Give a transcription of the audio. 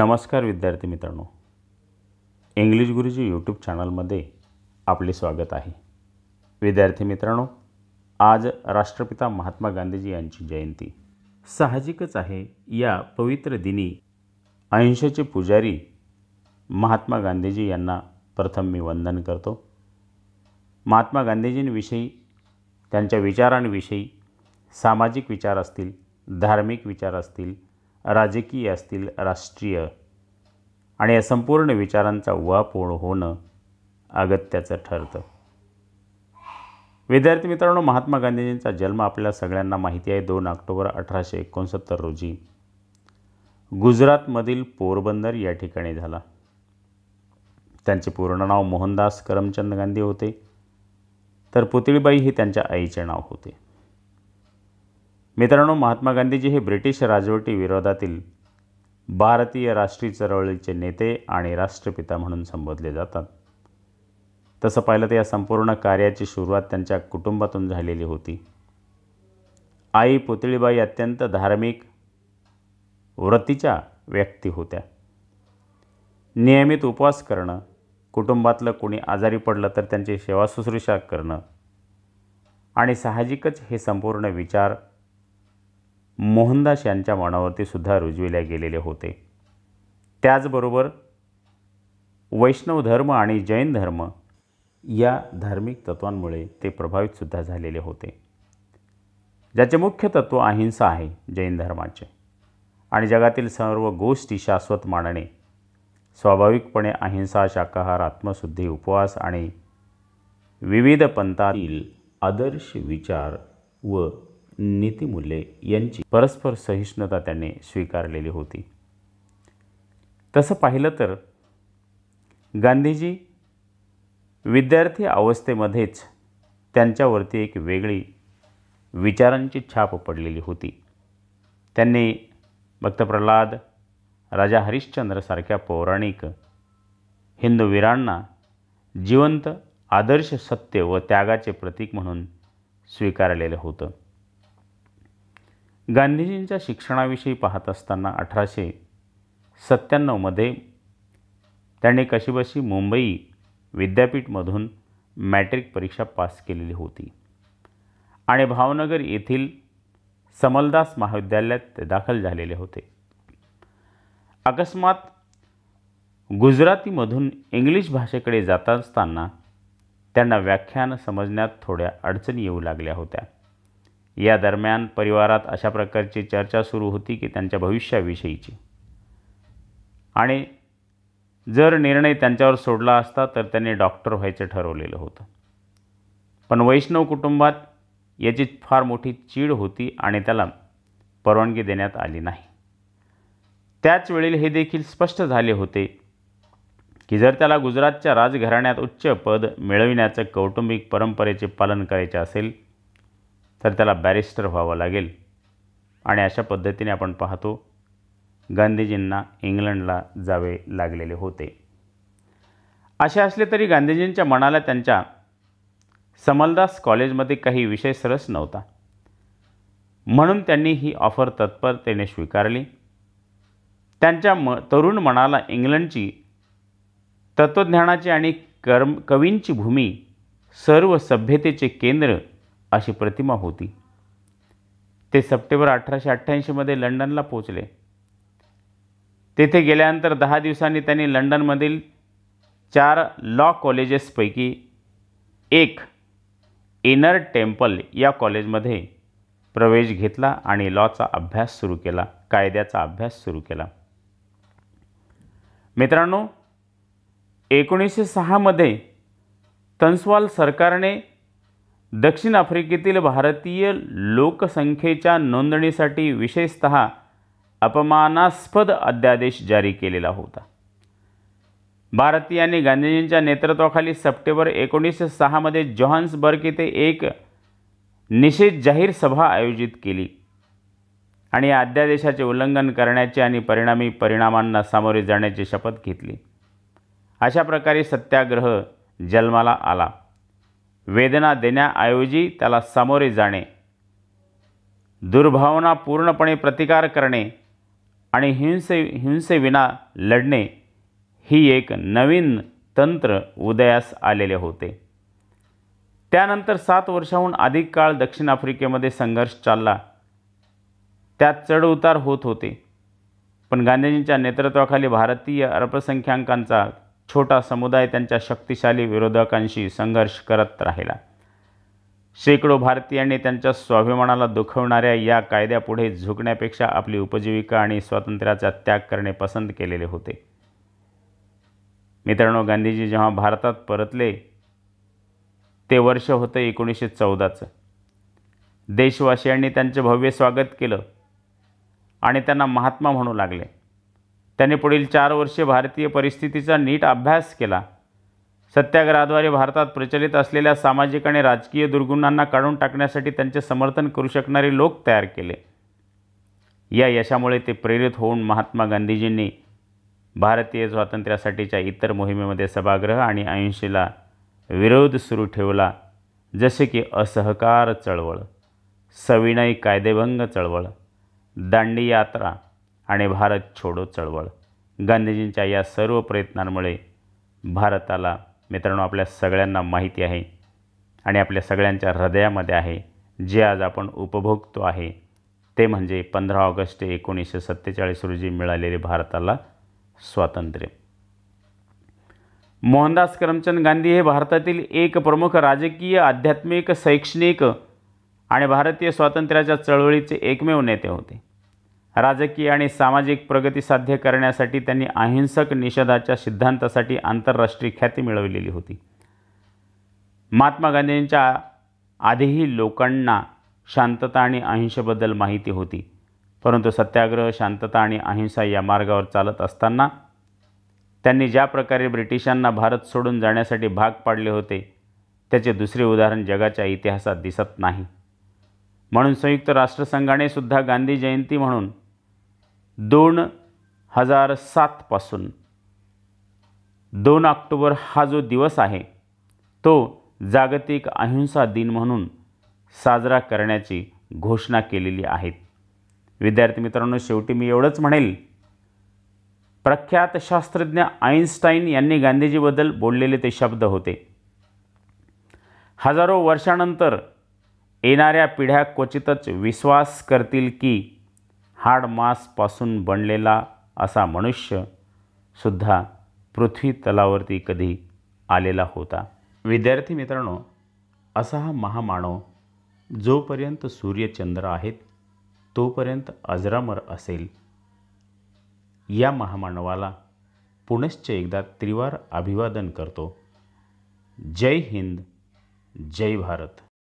नमस्कार विद्यार्थी मित्रांनो इंग्लिश गुरुजी यूट्यूब चॅनलमध्ये आपले स्वागत आहे विद्यार्थी मित्रांनो आज राष्ट्रपिता महात्मा गांधीजी यांची जयंती साहजिकच आहे या पवित्र दिनी अहिंसेचे पुजारी महात्मा गांधीजी यांना प्रथम मी वंदन करतो महात्मा गांधीजींविषयी त्यांच्या विचारांविषयी सामाजिक विचार असतील धार्मिक विचार असतील राजकीय असतील राष्ट्रीय आणि या संपूर्ण विचारांचा उहापोळ होणं अगत्याचं ठरतं विद्यार्थी मित्रांनो महात्मा गांधीजींचा जन्म आपल्या सगळ्यांना माहिती आहे दोन ऑक्टोबर अठराशे एकोणसत्तर रोजी गुजरातमधील पोरबंदर या ठिकाणी झाला त्यांचे पूर्ण नाव मोहनदास करमचंद गांधी होते तर पुतळीबाई हे त्यांच्या आईचे नाव होते मित्रांनो महात्मा गांधीजी हे ब्रिटिश राजवटी विरोधातील भारतीय राष्ट्रीय चळवळीचे नेते आणि राष्ट्रपिता म्हणून संबोधले जातात तसं पाहिलं तर या संपूर्ण कार्याची सुरुवात त्यांच्या कुटुंबातून झालेली होती आई पुतळीबाई अत्यंत धार्मिक व्रतीच्या व्यक्ती होत्या नियमित उपवास करणं कुटुंबातलं कोणी आजारी पडलं तर त्यांची सेवा करणं आणि साहजिकच हे संपूर्ण विचार मोहनदास यांच्या मनावरती सुद्धा रुजविले गेलेले होते त्याचबरोबर वैष्णव धर्म आणि जैन धर्म या धार्मिक तत्वांमुळे ते प्रभावितसुद्धा झालेले होते ज्याचे मुख्य तत्त्व अहिंसा आहे जैन धर्माचे आणि जगातील सर्व गोष्टी शाश्वत मानणे स्वाभाविकपणे अहिंसा शाकाहार आत्मशुद्धी उपवास आणि विविध पंथातील आदर्श विचार व नीतिमूल्ये यांची परस्पर सहिष्णुता त्यांनी स्वीकारलेली होती तसं पाहिलं तर गांधीजी विद्यार्थी अवस्थेमध्येच त्यांच्यावरती एक वेगळी विचारांची छाप पडलेली होती त्यांनी भक्त प्रल्हाद राजा हरिश्चंद्रसारख्या पौराणिक हिंदूवीरांना जिवंत आदर्श सत्य व त्यागाचे प्रतीक म्हणून स्वीकारलेलं होतं गांधीजींच्या शिक्षणाविषयी पाहत असताना अठराशे सत्त्याण्णवमध्ये त्यांनी कशीबशी मुंबई विद्यापीठमधून मॅट्रिक परीक्षा पास केलेली होती आणि भावनगर येथील समलदास महाविद्यालयात ते दाखल झालेले होते अकस्मात गुजरातीमधून इंग्लिश भाषेकडे जात असताना त्यांना व्याख्यान समजण्यात थोड्या अडचणी येऊ लागल्या होत्या या दरम्यान परिवारात अशा प्रकारची चर्चा सुरू होती की त्यांच्या भविष्याविषयीची आणि जर निर्णय त्यांच्यावर सोडला असता तर त्यांनी डॉक्टर व्हायचं ठरवलेलं होतं पण वैष्णव कुटुंबात याची फार मोठी चीड होती आणि त्याला परवानगी देण्यात आली नाही त्याच हे देखील स्पष्ट झाले होते की जर त्याला गुजरातच्या राजघराण्यात उच्च पद मिळविण्याचं कौटुंबिक परंपरेचे पालन करायचे असेल तर त्याला बॅरिस्टर व्हावं लागेल आणि अशा पद्धतीने आपण पाहतो गांधीजींना इंग्लंडला जावे लागलेले होते असे असले तरी गांधीजींच्या मनाला त्यांच्या समलदास कॉलेजमध्ये काही विषय सरस नव्हता म्हणून त्यांनी ही ऑफर तत्परतेने स्वीकारली त्यांच्या म तरुण मनाला इंग्लंडची तत्त्वज्ञानाची आणि कर्म कवींची भूमी सर्व सभ्यतेचे केंद्र अशी प्रतिमा होती ते सप्टेंबर अठराशे अठ्ठ्याऐंशीमध्ये लंडनला पोचले तेथे गेल्यानंतर दहा दिवसांनी त्यांनी लंडनमधील चार लॉ कॉलेजेसपैकी एक इनर टेम्पल या कॉलेजमध्ये प्रवेश घेतला आणि लॉचा अभ्यास सुरू केला कायद्याचा अभ्यास सुरू केला मित्रांनो एकोणीसशे सहामध्ये तन्सवाल सरकारने दक्षिण आफ्रिकेतील भारतीय लोकसंख्येच्या नोंदणीसाठी विशेषत अपमानास्पद अध्यादेश जारी केलेला होता भारतीयांनी गांधीजींच्या नेतृत्वाखाली सप्टेंबर एकोणीसशे सहामध्ये जोहान्सबर्ग येथे एक निषेध जाहीर सभा आयोजित केली आणि या अध्यादेशाचे उल्लंघन करण्याचे आणि परिणामी परिणामांना सामोरे जाण्याची शपथ घेतली अशा प्रकारे सत्याग्रह जन्माला आला वेदना देण्याऐवजी त्याला सामोरे जाणे दुर्भावना पूर्णपणे प्रतिकार करणे आणि हिंसे हिंसेविना लढणे ही एक नवीन तंत्र उदयास आलेले होते त्यानंतर सात वर्षाहून अधिक काळ दक्षिण आफ्रिकेमध्ये संघर्ष चालला त्यात चढउतार होत होते पण गांधीजींच्या नेतृत्वाखाली भारतीय अल्पसंख्याकांचा छोटा समुदाय त्यांच्या शक्तिशाली विरोधकांशी संघर्ष करत राहिला शेकडो भारतीयांनी त्यांच्या स्वाभिमानाला दुखवणाऱ्या या कायद्यापुढे झुकण्यापेक्षा आपली उपजीविका आणि स्वातंत्र्याचा त्याग करणे पसंत केलेले होते मित्रांनो गांधीजी जेव्हा भारतात परतले ते वर्ष होतं एकोणीसशे चौदाचं देशवासियांनी त्यांचं भव्य स्वागत केलं आणि त्यांना महात्मा म्हणू लागले त्याने पुढील चार वर्षे भारतीय परिस्थितीचा नीट अभ्यास केला सत्याग्रहाद्वारे भारतात प्रचलित असलेल्या सामाजिक आणि राजकीय दुर्गुणांना काढून टाकण्यासाठी त्यांचे समर्थन करू शकणारे लोक तयार केले या यशामुळे ते प्रेरित होऊन महात्मा गांधीजींनी भारतीय स्वातंत्र्यासाठीच्या इतर मोहिमेमध्ये सभागृह आणि अहिंसेला विरोध सुरू ठेवला जसे की असहकार चळवळ सविनय कायदेभंग चळवळ दांडी यात्रा आणि भारत छोडो चळवळ गांधीजींच्या या सर्व प्रयत्नांमुळे भारताला मित्रांनो आपल्या सगळ्यांना माहिती आहे आणि आपल्या सगळ्यांच्या हृदयामध्ये आहे जे आज आपण उपभोगतो आहे ते म्हणजे पंधरा ऑगस्ट एकोणीसशे सत्तेचाळीस रोजी मिळालेले भारताला स्वातंत्र्य मोहनदास करमचंद गांधी हे भारतातील एक प्रमुख राजकीय आध्यात्मिक शैक्षणिक आणि भारतीय स्वातंत्र्याच्या चळवळीचे एकमेव नेते होते राजकीय आणि सामाजिक प्रगती साध्य करण्यासाठी त्यांनी अहिंसक निषेधाच्या सिद्धांतासाठी आंतरराष्ट्रीय ख्याती मिळवलेली होती महात्मा गांधींच्या आधीही लोकांना शांतता आणि अहिंसेबद्दल माहिती होती परंतु सत्याग्रह शांतता आणि अहिंसा या मार्गावर चालत असताना त्यांनी ज्या प्रकारे ब्रिटिशांना भारत सोडून जाण्यासाठी भाग पाडले होते त्याचे दुसरे उदाहरण जगाच्या इतिहासात दिसत नाही म्हणून संयुक्त राष्ट्रसंघाने सुद्धा गांधी जयंती म्हणून दोन हजार सातपासून दोन ऑक्टोबर हा जो दिवस आहे तो जागतिक अहिंसा दिन म्हणून साजरा करण्याची घोषणा केलेली आहे विद्यार्थी मित्रांनो शेवटी मी एवढंच म्हणेल प्रख्यात शास्त्रज्ञ आईन्स्टाईन यांनी गांधीजीबद्दल बोललेले ते शब्द होते हजारो वर्षानंतर येणाऱ्या पिढ्या क्वचितच विश्वास करतील की हाड हाडमासपासून बनलेला असा मनुष्य सुद्धा पृथ्वी तलावरती कधी आलेला होता विद्यार्थी मित्रांनो असा हा महामानव जोपर्यंत सूर्यचंद्र आहेत तोपर्यंत अजरामर असेल या महामानवाला पुनश्च एकदा त्रिवार अभिवादन करतो जय हिंद जय भारत